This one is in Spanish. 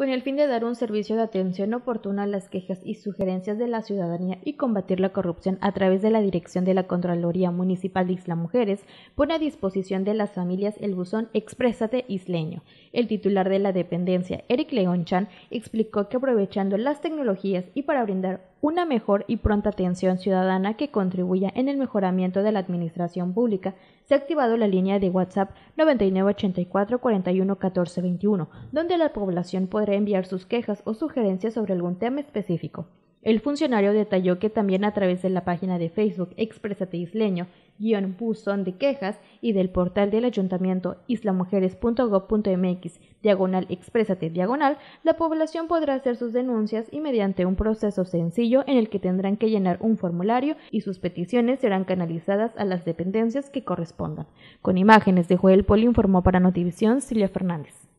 con el fin de dar un servicio de atención oportuna a las quejas y sugerencias de la ciudadanía y combatir la corrupción a través de la Dirección de la Contraloría Municipal de Isla Mujeres, pone a disposición de las familias el buzón Exprésate Isleño. El titular de la dependencia, Eric Chan, explicó que aprovechando las tecnologías y para brindar una mejor y pronta atención ciudadana que contribuya en el mejoramiento de la administración pública, se ha activado la línea de WhatsApp 9984411421, donde la población podrá enviar sus quejas o sugerencias sobre algún tema específico. El funcionario detalló que también a través de la página de Facebook Exprésate Isleño, guión buzón de quejas y del portal del ayuntamiento islamujeres.gov.mx, diagonal Exprésate diagonal, la población podrá hacer sus denuncias y mediante un proceso sencillo en el que tendrán que llenar un formulario y sus peticiones serán canalizadas a las dependencias que correspondan. Con imágenes de Joel Poli informó para Notivisión Silvia Fernández.